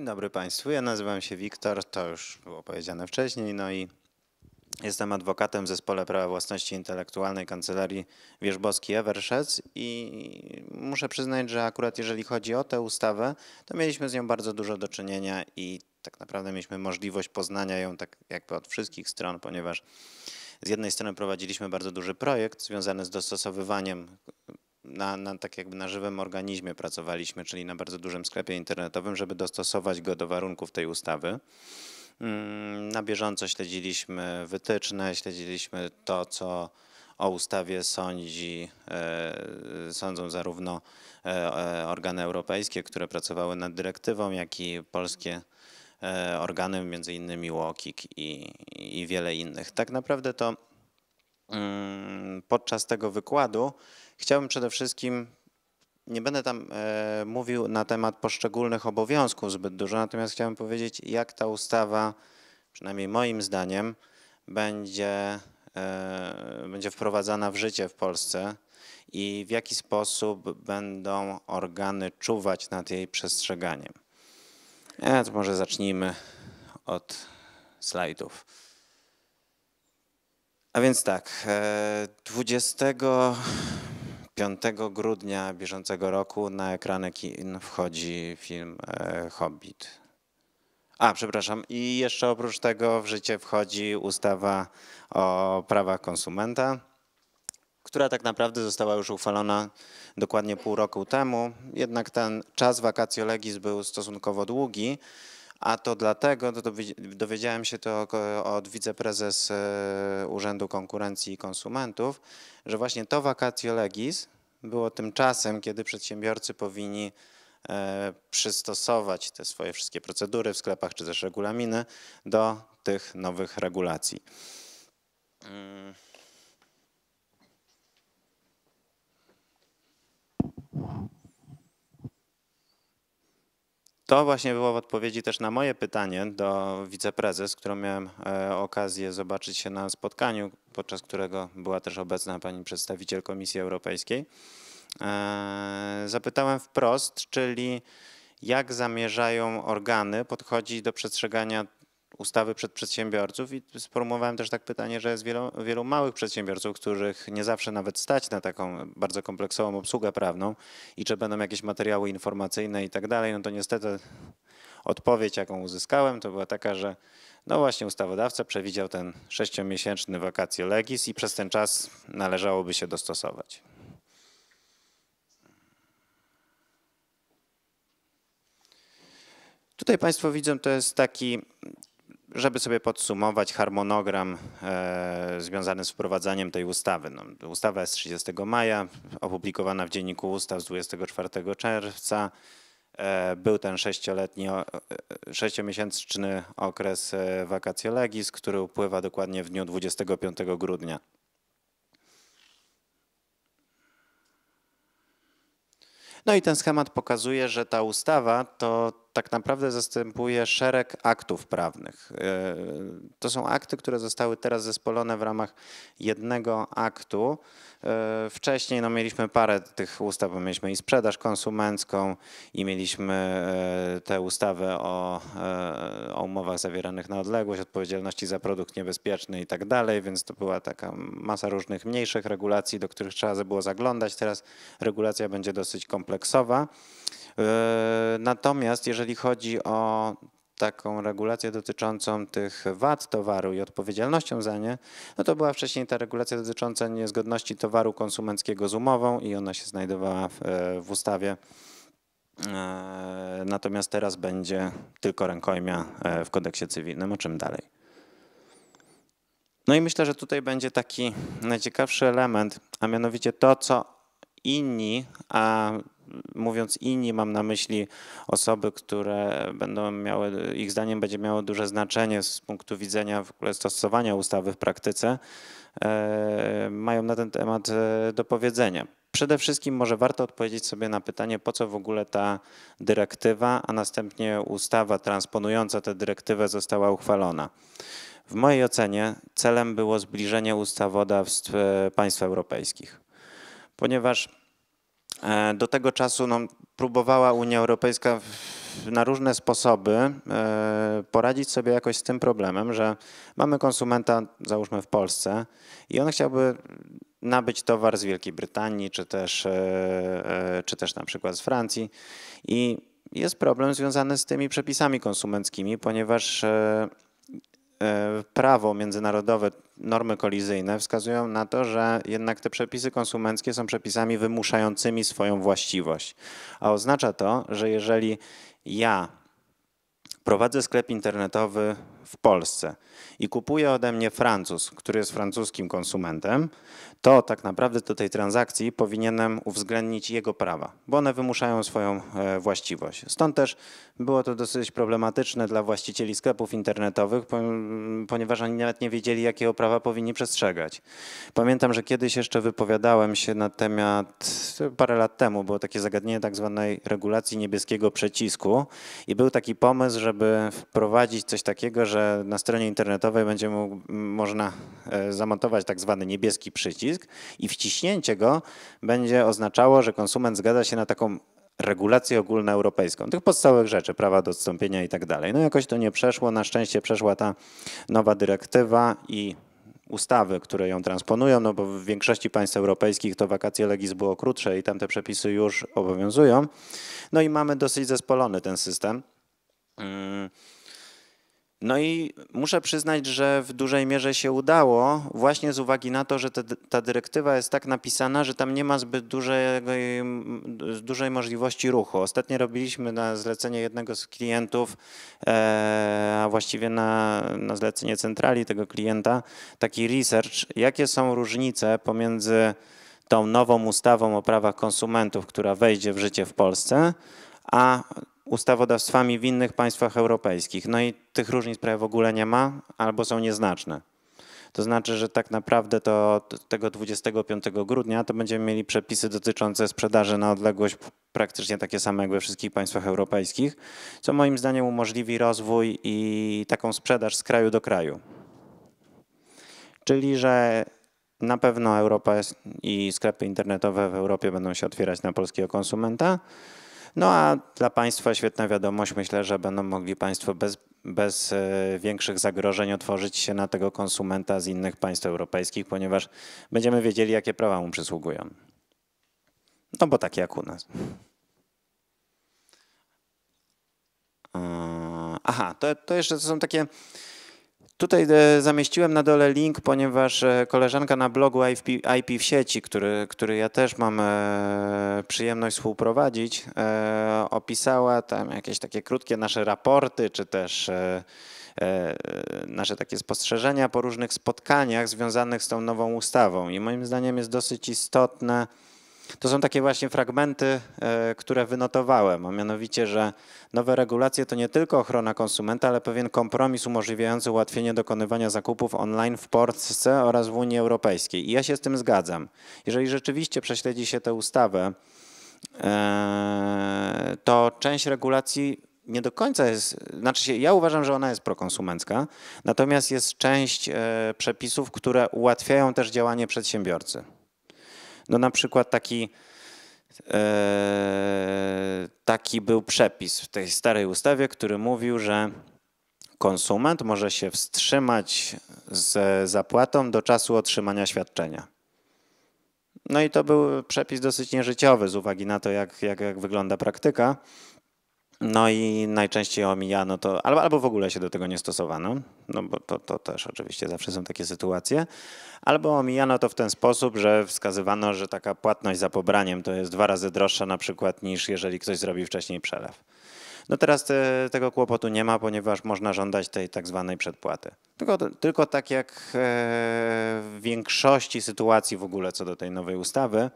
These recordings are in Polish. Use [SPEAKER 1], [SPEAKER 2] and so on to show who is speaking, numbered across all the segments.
[SPEAKER 1] Dzień dobry Państwu, ja nazywam się Wiktor, to już było powiedziane wcześniej, no i jestem adwokatem w Zespole Prawa Własności Intelektualnej Kancelarii Wierzbowski Ewerszec i muszę przyznać, że akurat jeżeli chodzi o tę ustawę, to mieliśmy z nią bardzo dużo do czynienia i tak naprawdę mieliśmy możliwość poznania ją tak jakby od wszystkich stron, ponieważ z jednej strony prowadziliśmy bardzo duży projekt związany z dostosowywaniem na, na, tak jakby na żywym organizmie pracowaliśmy, czyli na bardzo dużym sklepie internetowym, żeby dostosować go do warunków tej ustawy. Mm, na bieżąco śledziliśmy wytyczne, śledziliśmy to, co o ustawie sądzi, e, sądzą zarówno e, e, organy europejskie, które pracowały nad dyrektywą, jak i polskie organy, między innymi Łokik i, i wiele innych. Tak naprawdę to podczas tego wykładu chciałbym przede wszystkim nie będę tam e, mówił na temat poszczególnych obowiązków zbyt dużo, natomiast chciałbym powiedzieć, jak ta ustawa, przynajmniej moim zdaniem, będzie, e, będzie wprowadzana w życie w Polsce i w jaki sposób będą organy czuwać nad jej przestrzeganiem. E, to może zacznijmy od slajdów. A więc tak, 25 e, grudnia bieżącego roku na ekrany kin wchodzi film e, Hobbit. A, przepraszam, i jeszcze oprócz tego w życie wchodzi ustawa o prawach konsumenta, która tak naprawdę została już uchwalona dokładnie pół roku temu. Jednak ten czas wakacjolegis był stosunkowo długi a to dlatego, to dowiedziałem się to od wiceprezes e, Urzędu Konkurencji i Konsumentów, że właśnie to vacatio legis było tym czasem, kiedy przedsiębiorcy powinni e, przystosować te swoje wszystkie procedury w sklepach czy też regulaminy do tych nowych regulacji. Hmm. To właśnie było w odpowiedzi też na moje pytanie do wiceprezes, którą miałem e, okazję zobaczyć się na spotkaniu, podczas którego była też obecna pani przedstawiciel Komisji Europejskiej. E, zapytałem wprost, czyli jak zamierzają organy podchodzić do przestrzegania ustawy przed przedsiębiorców i sformułowałem też tak pytanie, że jest wielu, wielu małych przedsiębiorców, których nie zawsze nawet stać na taką bardzo kompleksową obsługę prawną i czy będą jakieś materiały informacyjne i tak dalej, no to niestety odpowiedź, jaką uzyskałem, to była taka, że no właśnie ustawodawca przewidział ten sześciomiesięczny wakacje legis i przez ten czas należałoby się dostosować. Tutaj Państwo widzą, to jest taki żeby sobie podsumować harmonogram e, związany z wprowadzaniem tej ustawy. No, ustawa jest 30 maja, opublikowana w Dzienniku Ustaw z 24 czerwca. E, był ten sześcioletni, e, sześciomiesięczny okres e, vacatio legis, który upływa dokładnie w dniu 25 grudnia. No i ten schemat pokazuje, że ta ustawa to tak naprawdę zastępuje szereg aktów prawnych. E, to są akty, które zostały teraz zespolone w ramach jednego aktu. E, wcześniej no, mieliśmy parę tych ustaw, bo mieliśmy i sprzedaż konsumencką, i mieliśmy e, te ustawy o, o umowach zawieranych na odległość, odpowiedzialności za produkt niebezpieczny i tak dalej, więc to była taka masa różnych mniejszych regulacji, do których trzeba było zaglądać. Teraz regulacja będzie dosyć kompleksowa. E, natomiast jeżeli chodzi o taką regulację dotyczącą tych wad towaru i odpowiedzialnością za nie, no to była wcześniej ta regulacja dotycząca niezgodności towaru konsumenckiego z umową i ona się znajdowała w, e, w ustawie. E, natomiast teraz będzie tylko rękojmia w kodeksie cywilnym, o czym dalej. No i myślę, że tutaj będzie taki najciekawszy element, a mianowicie to, co inni, a mówiąc inni, mam na myśli osoby, które będą miały, ich zdaniem będzie miało duże znaczenie z punktu widzenia w ogóle stosowania ustawy w praktyce, e, mają na ten temat e, do powiedzenia. Przede wszystkim może warto odpowiedzieć sobie na pytanie, po co w ogóle ta dyrektywa, a następnie ustawa transponująca tę dyrektywę została uchwalona. W mojej ocenie celem było zbliżenie ustawodawstw e, państw europejskich, ponieważ E, do tego czasu no, próbowała Unia Europejska na różne sposoby e, poradzić sobie jakoś z tym problemem, że mamy konsumenta, załóżmy w Polsce, i on chciałby nabyć towar z Wielkiej Brytanii, czy też, e, czy też na przykład z Francji. I jest problem związany z tymi przepisami konsumenckimi, ponieważ E, prawo międzynarodowe, normy kolizyjne wskazują na to, że jednak te przepisy konsumenckie są przepisami wymuszającymi swoją właściwość. A oznacza to, że jeżeli ja prowadzę sklep internetowy w Polsce i kupuje ode mnie Francuz, który jest francuskim konsumentem, to tak naprawdę do tej transakcji powinienem uwzględnić jego prawa, bo one wymuszają swoją e, właściwość. Stąd też było to dosyć problematyczne dla właścicieli sklepów internetowych, ponieważ oni nawet nie wiedzieli, jakiego prawa powinni przestrzegać. Pamiętam, że kiedyś jeszcze wypowiadałem się na temat, parę lat temu było takie zagadnienie tak zwanej regulacji niebieskiego przycisku i był taki pomysł, żeby wprowadzić coś takiego, że że na stronie internetowej będzie mu można e, zamontować tak zwany niebieski przycisk i wciśnięcie go będzie oznaczało, że konsument zgadza się na taką regulację ogólnoeuropejską, tych podstawowych rzeczy, prawa do odstąpienia i tak dalej. No jakoś to nie przeszło, na szczęście przeszła ta nowa dyrektywa i ustawy, które ją transponują, no bo w większości państw europejskich to wakacje legis było krótsze i tam te przepisy już obowiązują. No i mamy dosyć zespolony ten system. Mm. No i muszę przyznać, że w dużej mierze się udało, właśnie z uwagi na to, że ta dyrektywa jest tak napisana, że tam nie ma zbyt dużej, dużej możliwości ruchu. Ostatnio robiliśmy na zlecenie jednego z klientów, e, a właściwie na, na zlecenie centrali tego klienta, taki research, jakie są różnice pomiędzy tą nową ustawą o prawach konsumentów, która wejdzie w życie w Polsce, a ustawodawstwami w innych państwach europejskich. No i tych różnic prawie w ogóle nie ma albo są nieznaczne. To znaczy, że tak naprawdę to tego 25 grudnia to będziemy mieli przepisy dotyczące sprzedaży na odległość praktycznie takie same jak we wszystkich państwach europejskich, co moim zdaniem umożliwi rozwój i taką sprzedaż z kraju do kraju. Czyli, że na pewno Europa i sklepy internetowe w Europie będą się otwierać na polskiego konsumenta. No a dla Państwa świetna wiadomość, myślę, że będą mogli Państwo bez, bez e, większych zagrożeń otworzyć się na tego konsumenta z innych państw europejskich, ponieważ będziemy wiedzieli, jakie prawa mu przysługują. No bo takie jak u nas. E, aha, to, to jeszcze to są takie Tutaj e, zamieściłem na dole link, ponieważ e, koleżanka na blogu IP, IP w sieci, który, który ja też mam e, przyjemność współprowadzić, opisała tam jakieś takie krótkie nasze raporty, czy też nasze takie spostrzeżenia po różnych spotkaniach związanych z tą nową ustawą. I moim zdaniem jest dosyć istotne, to są takie właśnie fragmenty, e, które wynotowałem, a mianowicie, że nowe regulacje to nie tylko ochrona konsumenta, ale pewien kompromis umożliwiający ułatwienie dokonywania zakupów online w Polsce oraz w Unii Europejskiej. I ja się z tym zgadzam. Jeżeli rzeczywiście prześledzi się tę ustawę, e, to część regulacji nie do końca jest, znaczy się, ja uważam, że ona jest prokonsumencka, natomiast jest część e, przepisów, które ułatwiają też działanie przedsiębiorcy. No na przykład taki, e, taki był przepis w tej starej ustawie, który mówił, że konsument może się wstrzymać z zapłatą do czasu otrzymania świadczenia. No i to był przepis dosyć nieżyciowy z uwagi na to, jak, jak, jak wygląda praktyka. No i najczęściej omijano to, albo, albo w ogóle się do tego nie stosowano, no bo to, to też oczywiście zawsze są takie sytuacje, albo omijano to w ten sposób, że wskazywano, że taka płatność za pobraniem to jest dwa razy droższa na przykład niż jeżeli ktoś zrobi wcześniej przelew. No teraz te, tego kłopotu nie ma, ponieważ można żądać tej tak zwanej przedpłaty. Tylko, tylko tak jak e, w większości sytuacji w ogóle co do tej nowej ustawy,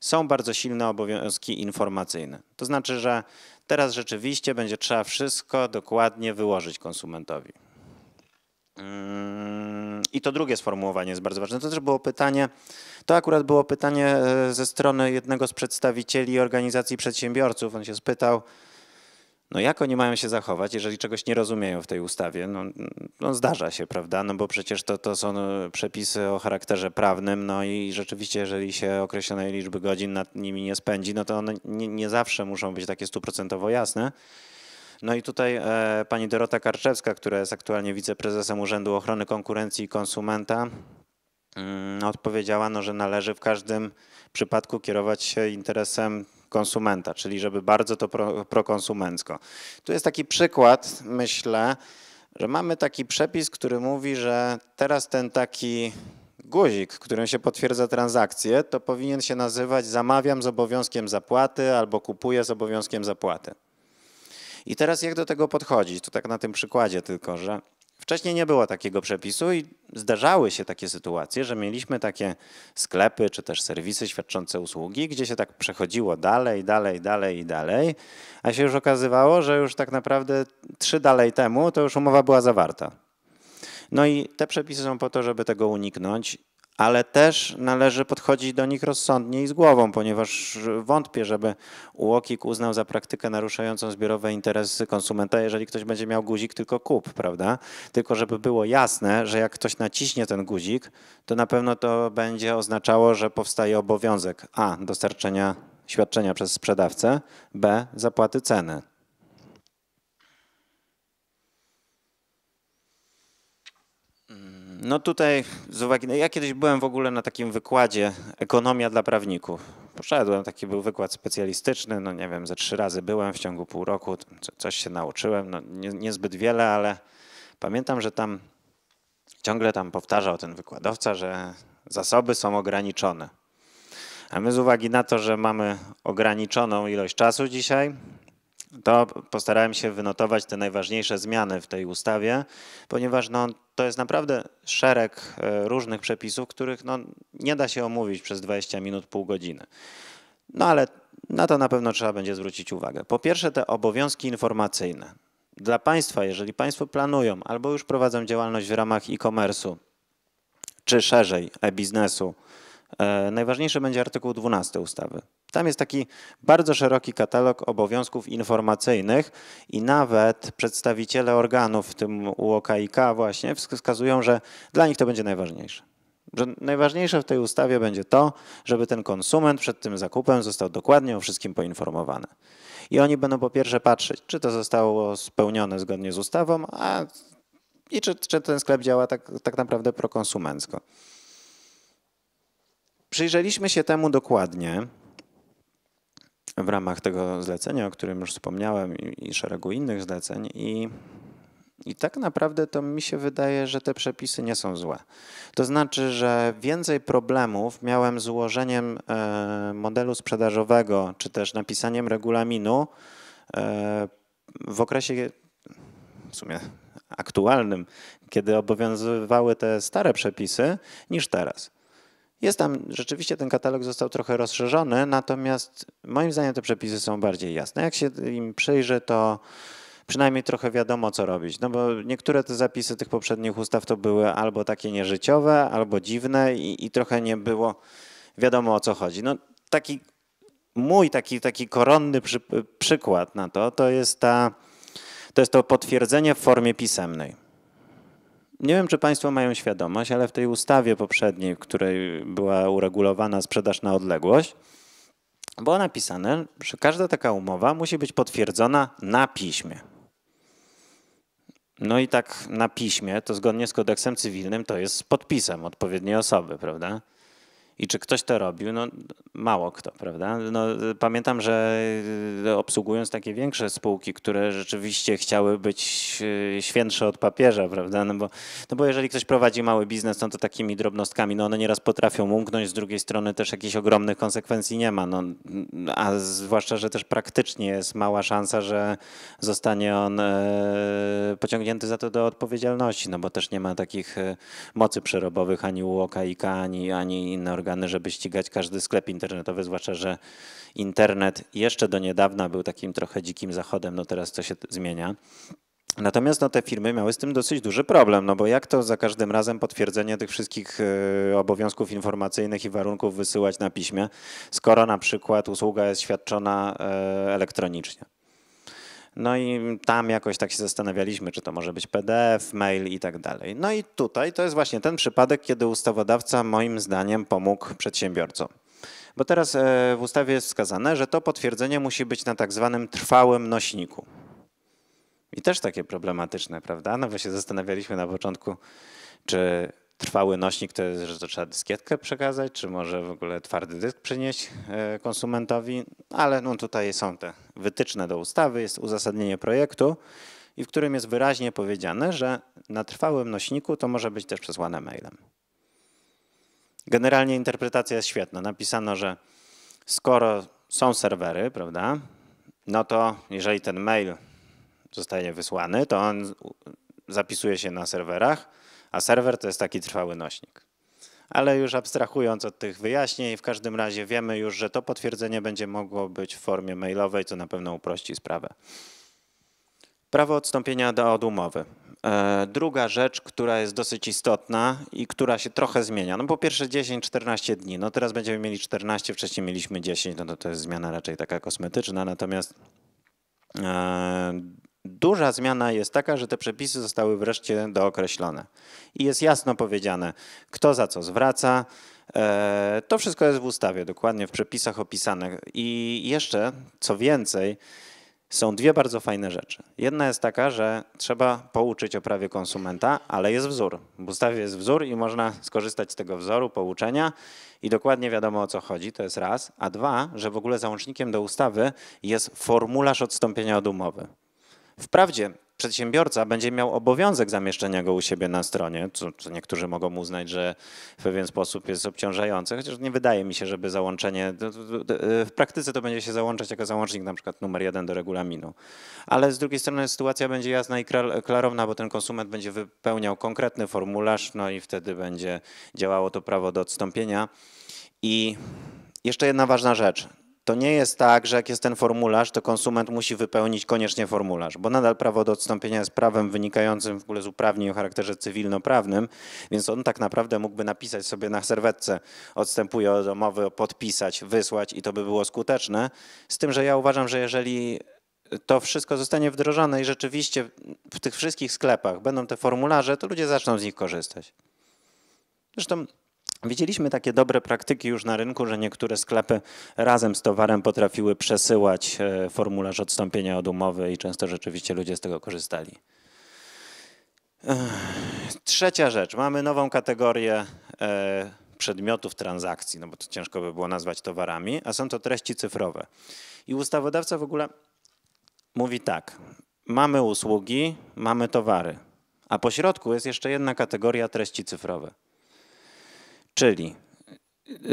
[SPEAKER 1] są bardzo silne obowiązki informacyjne. To znaczy, że teraz rzeczywiście będzie trzeba wszystko dokładnie wyłożyć konsumentowi. Mm, I to drugie sformułowanie jest bardzo ważne. To też było pytanie, to akurat było pytanie e, ze strony jednego z przedstawicieli organizacji przedsiębiorców. On się spytał, no jak oni mają się zachować, jeżeli czegoś nie rozumieją w tej ustawie? No, no zdarza się, prawda? No bo przecież to, to są przepisy o charakterze prawnym, no i rzeczywiście, jeżeli się określonej liczby godzin nad nimi nie spędzi, no to one nie, nie zawsze muszą być takie stuprocentowo jasne. No i tutaj e, pani Dorota Karczewska, która jest aktualnie wiceprezesem Urzędu Ochrony Konkurencji i Konsumenta, y, odpowiedziała, no, że należy w każdym przypadku kierować się interesem konsumenta, czyli żeby bardzo to pro, prokonsumencko. Tu jest taki przykład, myślę, że mamy taki przepis, który mówi, że teraz ten taki guzik, którym się potwierdza transakcję, to powinien się nazywać zamawiam z obowiązkiem zapłaty albo kupuję z obowiązkiem zapłaty. I teraz jak do tego podchodzić? To tak na tym przykładzie tylko, że Wcześniej nie było takiego przepisu i zdarzały się takie sytuacje, że mieliśmy takie sklepy czy też serwisy świadczące usługi, gdzie się tak przechodziło dalej, dalej, dalej i dalej, a się już okazywało, że już tak naprawdę trzy dalej temu to już umowa była zawarta. No i te przepisy są po to, żeby tego uniknąć ale też należy podchodzić do nich rozsądnie i z głową, ponieważ wątpię, żeby UOKiK uznał za praktykę naruszającą zbiorowe interesy konsumenta, jeżeli ktoś będzie miał guzik tylko kup, prawda? Tylko żeby było jasne, że jak ktoś naciśnie ten guzik, to na pewno to będzie oznaczało, że powstaje obowiązek a. dostarczenia świadczenia przez sprzedawcę, b. zapłaty ceny. Mm. No tutaj z uwagi, no ja kiedyś byłem w ogóle na takim wykładzie ekonomia dla prawników. Poszedłem, taki był wykład specjalistyczny, no nie wiem, ze trzy razy byłem w ciągu pół roku, coś się nauczyłem, no nie, niezbyt wiele, ale pamiętam, że tam ciągle tam powtarzał ten wykładowca, że zasoby są ograniczone. A my z uwagi na to, że mamy ograniczoną ilość czasu dzisiaj, to postarałem się wynotować te najważniejsze zmiany w tej ustawie, ponieważ no, to jest naprawdę szereg e, różnych przepisów, których no, nie da się omówić przez 20 minut, pół godziny. No ale na to na pewno trzeba będzie zwrócić uwagę. Po pierwsze, te obowiązki informacyjne. Dla Państwa, jeżeli Państwo planują albo już prowadzą działalność w ramach e-commerce'u, czy szerzej e-biznesu, E, najważniejszy będzie artykuł 12 ustawy. Tam jest taki bardzo szeroki katalog obowiązków informacyjnych i nawet przedstawiciele organów, w tym UOKiK właśnie, wskazują, że dla nich to będzie najważniejsze. Że najważniejsze w tej ustawie będzie to, żeby ten konsument przed tym zakupem został dokładnie o wszystkim poinformowany. I oni będą po pierwsze patrzeć, czy to zostało spełnione zgodnie z ustawą, a i czy, czy ten sklep działa tak, tak naprawdę prokonsumencko. Przyjrzeliśmy się temu dokładnie w ramach tego zlecenia, o którym już wspomniałem, i, i szeregu innych zleceń, i i tak naprawdę to mi się wydaje, że te przepisy nie są złe. To znaczy, że więcej problemów miałem z ułożeniem e, modelu sprzedażowego, czy też napisaniem regulaminu e, w okresie w sumie aktualnym, kiedy obowiązywały te stare przepisy, niż teraz. Jest tam, rzeczywiście ten katalog został trochę rozszerzony, natomiast moim zdaniem te przepisy są bardziej jasne. Jak się im przyjrzy, to przynajmniej trochę wiadomo, co robić. No bo niektóre te zapisy tych poprzednich ustaw to były albo takie nieżyciowe, albo dziwne i, i trochę nie było wiadomo, o co chodzi. No taki mój taki, taki koronny przy, przykład na to, to jest, ta, to jest to potwierdzenie w formie pisemnej. Nie wiem, czy Państwo mają świadomość, ale w tej ustawie poprzedniej, w której była uregulowana sprzedaż na odległość, było napisane, że każda taka umowa musi być potwierdzona na piśmie. No i tak na piśmie, to zgodnie z kodeksem cywilnym, to jest z podpisem odpowiedniej osoby, prawda? I czy ktoś to robił? No, mało kto, prawda? No, pamiętam, że e, obsługując takie większe spółki, które rzeczywiście chciały być e, świętsze od papieża, prawda? No bo, no bo jeżeli ktoś prowadzi mały biznes, no to takimi drobnostkami, no one nieraz potrafią umknąć, z drugiej strony też jakichś ogromnych konsekwencji nie ma. No, a zwłaszcza, że też praktycznie jest mała szansa, że zostanie on e, pociągnięty za to do odpowiedzialności, no bo też nie ma takich mocy przerobowych ani u OKiK, ani, ani inne organizacje organy, żeby ścigać każdy sklep internetowy, zwłaszcza, że internet jeszcze do niedawna był takim trochę dzikim zachodem, no teraz to się zmienia. Natomiast no, te firmy miały z tym dosyć duży problem, no bo jak to za każdym razem potwierdzenie tych wszystkich e, obowiązków informacyjnych i warunków wysyłać na piśmie, skoro na przykład usługa jest świadczona e, elektronicznie. No i tam jakoś tak się zastanawialiśmy, czy to może być PDF, mail i tak dalej. No i tutaj to jest właśnie ten przypadek, kiedy ustawodawca moim zdaniem pomógł przedsiębiorcom. Bo teraz e, w ustawie jest wskazane, że to potwierdzenie musi być na tak zwanym trwałym nośniku. I też takie problematyczne, prawda? No bo się zastanawialiśmy na początku, czy trwały nośnik, to jest, że to trzeba dyskietkę przekazać, czy może w ogóle twardy dysk przynieść e, konsumentowi, ale no tutaj są te wytyczne do ustawy, jest uzasadnienie projektu i w którym jest wyraźnie powiedziane, że na trwałym nośniku to może być też przesłane mailem. Generalnie interpretacja jest świetna. Napisano, że skoro są serwery, prawda, no to jeżeli ten mail zostaje wysłany, to on zapisuje się na serwerach, a serwer to jest taki trwały nośnik. Ale już abstrahując od tych wyjaśnień, w każdym razie wiemy już, że to potwierdzenie będzie mogło być w formie mailowej, co na pewno uprości sprawę. Prawo odstąpienia do od umowy. E, druga rzecz, która jest dosyć istotna i która się trochę zmienia. No po pierwsze 10, 14 dni. No teraz będziemy mieli 14, wcześniej mieliśmy 10, no to to jest zmiana raczej taka kosmetyczna. Natomiast e, Duża zmiana jest taka, że te przepisy zostały wreszcie dookreślone i jest jasno powiedziane, kto za co zwraca. E, to wszystko jest w ustawie, dokładnie w przepisach opisane. I jeszcze, co więcej, są dwie bardzo fajne rzeczy. Jedna jest taka, że trzeba pouczyć o prawie konsumenta, ale jest wzór. W ustawie jest wzór i można skorzystać z tego wzoru, pouczenia i dokładnie wiadomo o co chodzi, to jest raz. A dwa, że w ogóle załącznikiem do ustawy jest formularz odstąpienia od umowy. Wprawdzie przedsiębiorca będzie miał obowiązek zamieszczenia go u siebie na stronie, co, co, niektórzy mogą uznać, że w pewien sposób jest obciążające, chociaż nie wydaje mi się, żeby załączenie, w praktyce to będzie się załączać jako załącznik na przykład numer jeden do regulaminu. Ale z drugiej strony sytuacja będzie jasna i klarowna, bo ten konsument będzie wypełniał konkretny formularz, no i wtedy będzie działało to prawo do odstąpienia. I jeszcze jedna ważna rzecz. To nie jest tak, że jak jest ten formularz, to konsument musi wypełnić koniecznie formularz, bo nadal prawo do odstąpienia jest prawem wynikającym w ogóle z uprawnień o charakterze cywilnoprawnym, więc on tak naprawdę mógłby napisać sobie na serwetce, odstępuję od umowy, podpisać, wysłać i to by było skuteczne. Z tym, że ja uważam, że jeżeli to wszystko zostanie wdrożone i rzeczywiście w tych wszystkich sklepach będą te formularze, to ludzie zaczną z nich korzystać. Zresztą Widzieliśmy takie dobre praktyki już na rynku, że niektóre sklepy razem z towarem potrafiły przesyłać e, formularz odstąpienia od umowy i często rzeczywiście ludzie z tego korzystali. Trzecia rzecz. Mamy nową kategorię e, przedmiotów transakcji, no bo to ciężko by było nazwać towarami, a są to treści cyfrowe. I ustawodawca w ogóle mówi tak: mamy usługi, mamy towary, a po środku jest jeszcze jedna kategoria treści cyfrowe. Czyli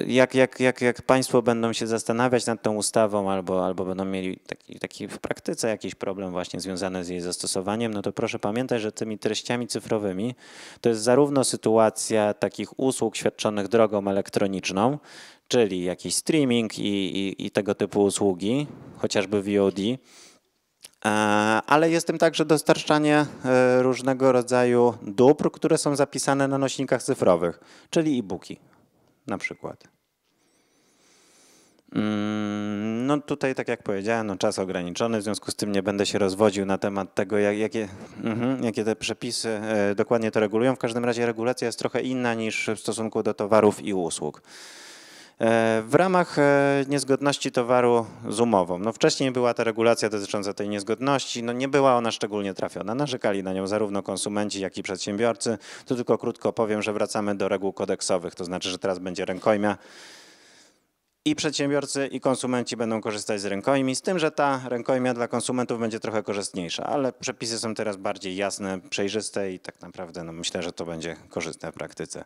[SPEAKER 1] jak, jak, jak, jak Państwo będą się zastanawiać nad tą ustawą albo, albo będą mieli taki, taki w praktyce jakiś problem właśnie związany z jej zastosowaniem, no to proszę pamiętać, że tymi treściami cyfrowymi to jest zarówno sytuacja takich usług świadczonych drogą elektroniczną, czyli jakiś streaming i, i, i tego typu usługi, chociażby VOD, E, ale jest tym także dostarczanie e, różnego rodzaju dóbr, które są zapisane na nośnikach cyfrowych, czyli e-booki na przykład. Mm, no tutaj, tak jak powiedziałem, no czas ograniczony, w związku z tym nie będę się rozwodził na temat tego, jak, jakie, mhm, jakie te przepisy e, dokładnie to regulują. W każdym razie regulacja jest trochę inna niż w stosunku do towarów i usług. E, w ramach e, niezgodności towaru z umową. No wcześniej była ta regulacja dotycząca tej niezgodności, no nie była ona szczególnie trafiona. Narzekali na nią zarówno konsumenci, jak i przedsiębiorcy. Tu tylko krótko powiem, że wracamy do reguł kodeksowych, to znaczy, że teraz będzie rękojmia i przedsiębiorcy, i konsumenci będą korzystać z rękojmi, z tym, że ta rękojmia dla konsumentów będzie trochę korzystniejsza, ale przepisy są teraz bardziej jasne, przejrzyste i tak naprawdę no, myślę, że to będzie korzystne w praktyce.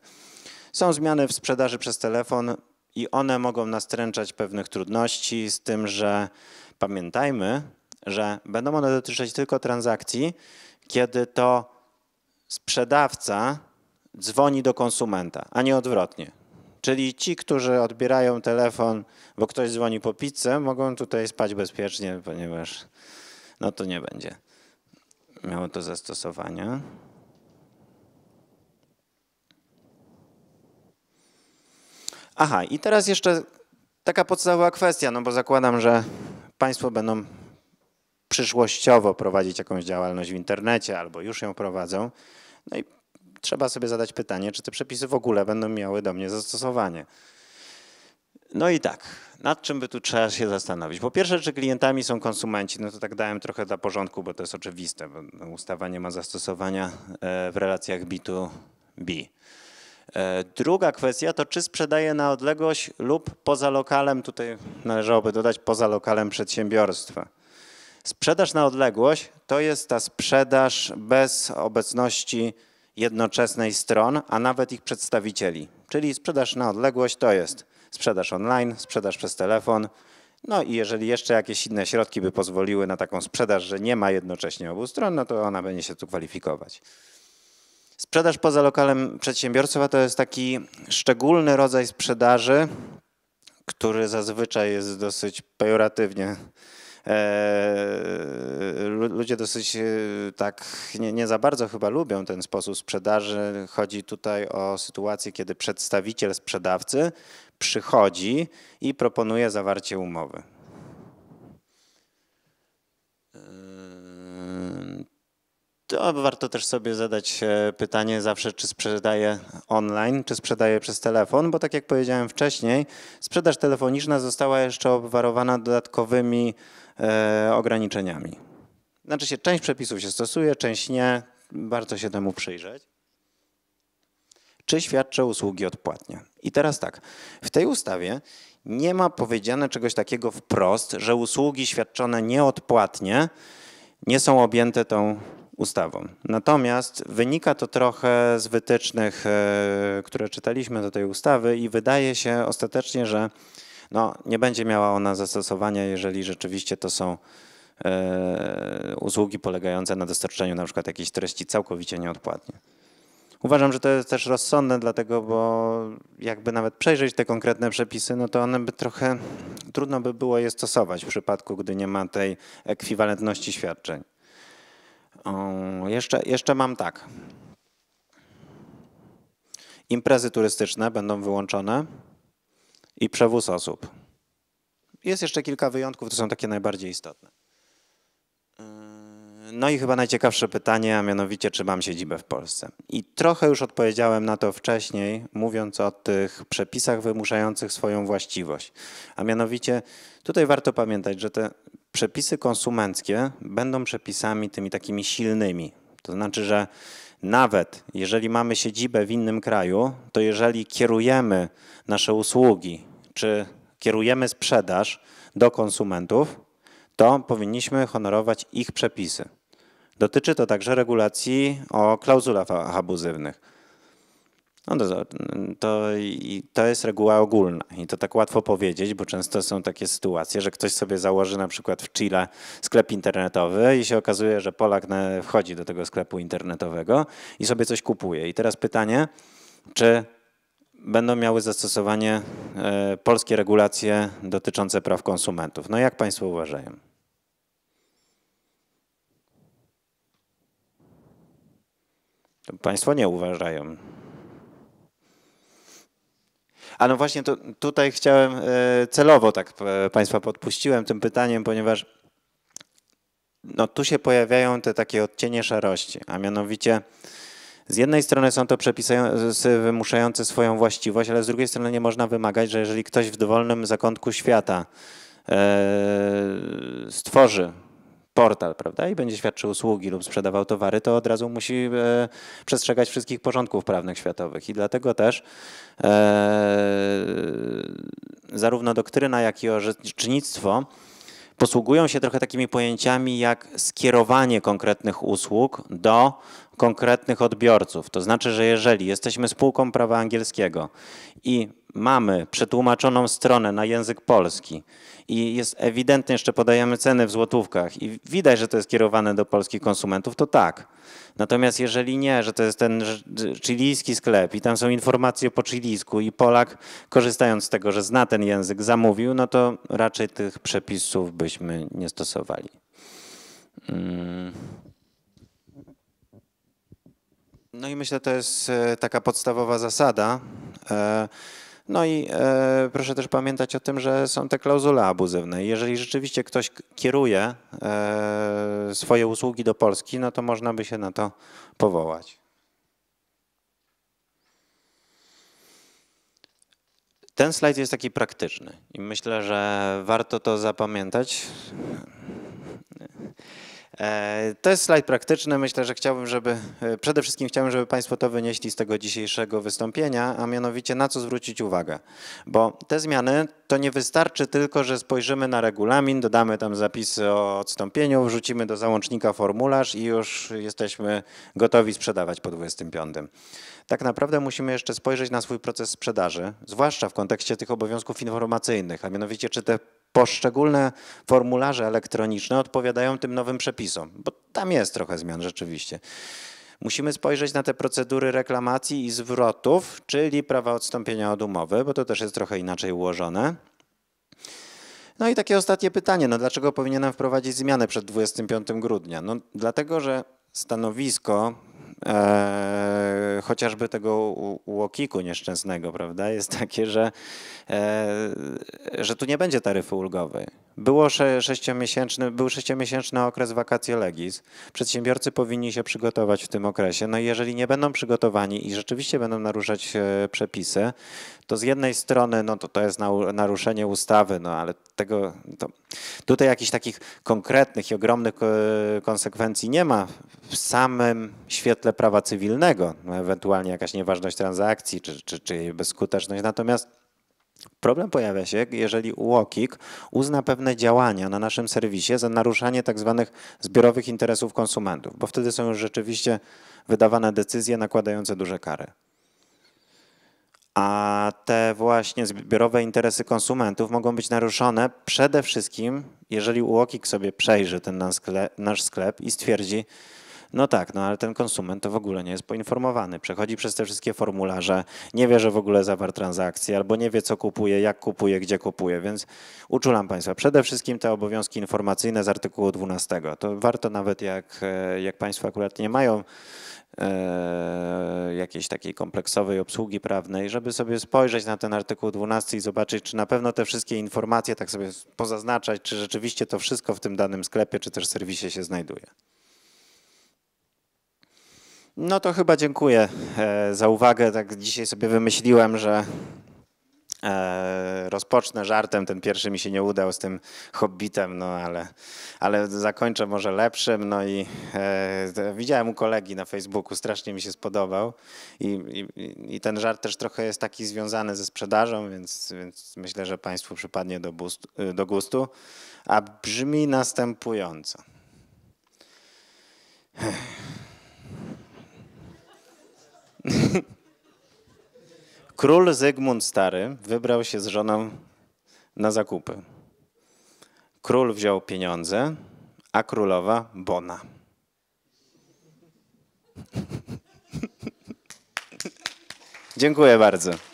[SPEAKER 1] Są zmiany w sprzedaży przez telefon i one mogą nastręczać pewnych trudności z tym, że pamiętajmy, że będą one dotyczyć tylko transakcji, kiedy to sprzedawca dzwoni do konsumenta, a nie odwrotnie. Czyli ci, którzy odbierają telefon, bo ktoś dzwoni po pizzę, mogą tutaj spać bezpiecznie, ponieważ no to nie będzie miało to zastosowania. Aha, i teraz jeszcze taka podstawowa kwestia, no bo zakładam, że Państwo będą przyszłościowo prowadzić jakąś działalność w internecie albo już ją prowadzą. No i trzeba sobie zadać pytanie, czy te przepisy w ogóle będą miały do mnie zastosowanie. No i tak, nad czym by tu trzeba się zastanowić? Po pierwsze, czy klientami są konsumenci? No to tak dałem trochę dla porządku, bo to jest oczywiste, bo no, ustawa nie ma zastosowania e, w relacjach B2B. E, druga kwestia to, czy sprzedaje na odległość lub poza lokalem, tutaj należałoby dodać poza lokalem przedsiębiorstwa. Sprzedaż na odległość to jest ta sprzedaż bez obecności jednoczesnej stron, a nawet ich przedstawicieli. Czyli sprzedaż na odległość to jest sprzedaż online, sprzedaż przez telefon. No i jeżeli jeszcze jakieś inne środki by pozwoliły na taką sprzedaż, że nie ma jednocześnie obu stron, no to ona będzie się tu kwalifikować. Sprzedaż poza lokalem przedsiębiorców to jest taki szczególny rodzaj sprzedaży, który zazwyczaj jest dosyć pejoratywnie. E, ludzie dosyć e, tak nie, nie, za bardzo chyba lubią ten sposób sprzedaży. Chodzi tutaj o sytuację, kiedy przedstawiciel sprzedawcy przychodzi i proponuje zawarcie umowy. E, to warto też sobie zadać e, pytanie zawsze, czy sprzedaję online, czy sprzedaję przez telefon, bo tak jak powiedziałem wcześniej, sprzedaż telefoniczna została jeszcze obwarowana dodatkowymi e, ograniczeniami. Znaczy się, część przepisów się stosuje, część nie. Warto się temu przyjrzeć. Czy świadczę usługi odpłatnie? I teraz tak, w tej ustawie nie ma powiedziane czegoś takiego wprost, że usługi świadczone nieodpłatnie nie są objęte tą ustawą. Natomiast wynika to trochę z wytycznych, e, które czytaliśmy do tej ustawy i wydaje się ostatecznie, że no, nie będzie miała ona zastosowania, jeżeli rzeczywiście to są e, usługi polegające na dostarczeniu na przykład jakiejś treści całkowicie nieodpłatnie. Uważam, że to jest też rozsądne, dlatego, bo jakby nawet przejrzeć te konkretne przepisy, no to one by trochę trudno by było je stosować w przypadku, gdy nie ma tej ekwiwalentności świadczeń jeszcze, jeszcze mam tak. Imprezy turystyczne będą wyłączone i przewóz osób. Jest jeszcze kilka wyjątków, to są takie najbardziej istotne. No i chyba najciekawsze pytanie, a mianowicie, czy mam siedzibę w Polsce. I trochę już odpowiedziałem na to wcześniej, mówiąc o tych przepisach wymuszających swoją właściwość. A mianowicie, tutaj warto pamiętać, że te przepisy konsumenckie będą przepisami tymi takimi silnymi. To znaczy, że nawet jeżeli mamy siedzibę w innym kraju, to jeżeli kierujemy nasze usługi czy kierujemy sprzedaż do konsumentów, to powinniśmy honorować ich przepisy. Dotyczy to także regulacji o klauzulach abuzywnych. No to, to, to, jest reguła ogólna i to tak łatwo powiedzieć, bo często są takie sytuacje, że ktoś sobie założy na przykład w Chile sklep internetowy i się okazuje, że Polak wchodzi do tego sklepu internetowego i sobie coś kupuje. I teraz pytanie, czy będą miały zastosowanie e, polskie regulacje dotyczące praw konsumentów? No jak Państwo uważają? Państwo nie uważają. A no właśnie, to tutaj chciałem e, celowo tak e, Państwa podpuściłem tym pytaniem, ponieważ no tu się pojawiają te takie odcienie szarości, a mianowicie z jednej strony są to przepisy wymuszające swoją właściwość, ale z drugiej strony nie można wymagać, że jeżeli ktoś w dowolnym zakątku świata e, stworzy portal, prawda, i będzie świadczył usługi lub sprzedawał towary, to od razu musi e, przestrzegać wszystkich porządków prawnych światowych. I dlatego też e, zarówno doktryna, jak i orzecznictwo posługują się trochę takimi pojęciami jak skierowanie konkretnych usług do konkretnych odbiorców. To znaczy, że jeżeli jesteśmy spółką prawa angielskiego i mamy przetłumaczoną stronę na język polski i jest ewidentnie, jeszcze podajemy ceny w złotówkach i widać, że to jest kierowane do polskich konsumentów, to tak. Natomiast jeżeli nie, że to jest ten chilijski sklep i tam są informacje po chilijsku i Polak korzystając z tego, że zna ten język, zamówił, no to raczej tych przepisów byśmy nie stosowali. Hmm. No i myślę, to jest e, taka podstawowa zasada. E, no i e, proszę też pamiętać o tym, że są te klauzule abuzywne. Jeżeli rzeczywiście ktoś kieruje swoje usługi do Polski, no to można by się na to powołać. Ten slajd jest taki praktyczny i myślę, że warto to zapamiętać. E, to jest slajd praktyczny. Myślę, że chciałbym, żeby e, przede wszystkim chciałbym, żeby Państwo to wynieśli z tego dzisiejszego wystąpienia, a mianowicie na co zwrócić uwagę. Bo te zmiany to nie wystarczy tylko, że spojrzymy na regulamin, dodamy tam zapisy o odstąpieniu, wrzucimy do załącznika formularz i już jesteśmy gotowi sprzedawać po 25. Tak naprawdę musimy jeszcze spojrzeć na swój proces sprzedaży, zwłaszcza w kontekście tych obowiązków informacyjnych, a mianowicie czy te poszczególne formularze elektroniczne odpowiadają tym nowym przepisom, bo tam jest trochę zmian rzeczywiście. Musimy spojrzeć na te procedury reklamacji i zwrotów, czyli prawa odstąpienia od umowy, bo to też jest trochę inaczej ułożone. No i takie ostatnie pytanie, no dlaczego powinienem wprowadzić zmiany przed 25 grudnia? No dlatego, że stanowisko e, chociażby tego łokiku nieszczęsnego, prawda, jest takie, że, e, że tu nie będzie taryfy ulgowej. Było sześciomiesięczny, był sześciomiesięczny okres wakacji legis. Przedsiębiorcy powinni się przygotować w tym okresie. No i jeżeli nie będą przygotowani i rzeczywiście będą naruszać e, przepisy, to z jednej strony no to, to jest naruszenie ustawy, no ale tego, to, Tutaj jakichś takich konkretnych i ogromnych e, konsekwencji nie ma w samym świetle prawa cywilnego, no, ewentualnie jakaś nieważność transakcji czy, czy, czy jej bezskuteczność. Natomiast Problem pojawia się, jeżeli UOKiK uzna pewne działania na naszym serwisie za naruszanie tak zwanych zbiorowych interesów konsumentów, bo wtedy są już rzeczywiście wydawane decyzje nakładające duże kary a te właśnie zbiorowe interesy konsumentów mogą być naruszone przede wszystkim, jeżeli UOKiK sobie przejrzy ten nasz sklep, nasz sklep i stwierdzi, no tak, no ale ten konsument to w ogóle nie jest poinformowany. Przechodzi przez te wszystkie formularze, nie wie, że w ogóle zawarł transakcję, albo nie wie, co kupuje, jak kupuje, gdzie kupuje. Więc uczulam Państwa, przede wszystkim te obowiązki informacyjne z artykułu 12. To warto nawet jak, e, jak Państwo akurat nie mają E, jakiejś takiej kompleksowej obsługi prawnej, żeby sobie spojrzeć na ten artykuł 12 i zobaczyć, czy na pewno te wszystkie informacje, tak sobie pozaznaczać, czy rzeczywiście to wszystko w tym danym sklepie, czy też serwisie się znajduje. No to chyba dziękuję e, za uwagę. Tak dzisiaj sobie wymyśliłem, że E, rozpocznę żartem, ten pierwszy mi się nie udał z tym hobbitem, no ale, ale zakończę może lepszym. No i e, widziałem u kolegi na Facebooku, strasznie mi się spodobał. I, i, I, ten żart też trochę jest taki związany ze sprzedażą, więc, więc myślę, że Państwu przypadnie do, bust, y, do gustu. A brzmi następująco. Król Zygmunt Stary wybrał się z żoną na zakupy. Król wziął pieniądze, a królowa bona. Dziękuję bardzo.